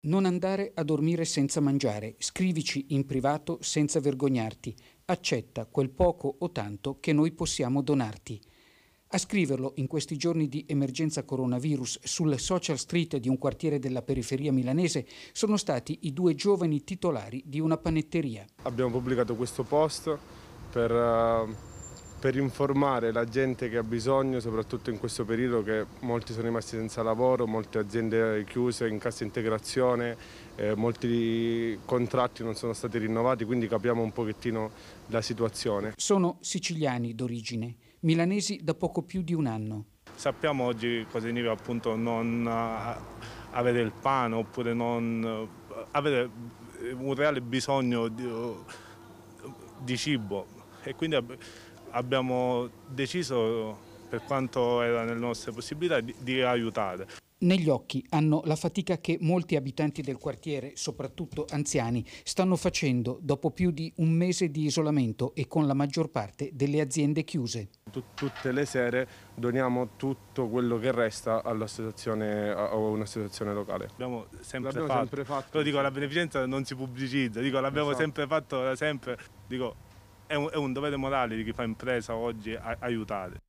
Non andare a dormire senza mangiare, scrivici in privato senza vergognarti, accetta quel poco o tanto che noi possiamo donarti. A scriverlo in questi giorni di emergenza coronavirus sul social street di un quartiere della periferia milanese sono stati i due giovani titolari di una panetteria. Abbiamo pubblicato questo post per eh, per informare la gente che ha bisogno, soprattutto in questo periodo che molti sono rimasti senza lavoro, molte aziende chiuse in cassa integrazione, eh, molti contratti non sono stati rinnovati, quindi capiamo un pochettino la situazione. Sono siciliani d'origine, milanesi da poco più di un anno. Sappiamo oggi cosa significa appunto non eh, avere il pane oppure non eh, avere eh, un reale bisogno di, di cibo e quindi abbiamo deciso, per quanto era nelle nostre possibilità, di, di aiutare. Negli occhi hanno la fatica che molti abitanti del quartiere, soprattutto anziani, stanno facendo dopo più di un mese di isolamento e con la maggior parte delle aziende chiuse. Tutte le sere doniamo tutto quello che resta all'associazione o un'associazione locale. L'abbiamo sempre, sempre, fatto. Però dico la beneficenza non si pubblicizza, l'abbiamo esatto. sempre fatto da sempre. Dico è un, è un dovere morale di chi fa impresa oggi a, aiutare.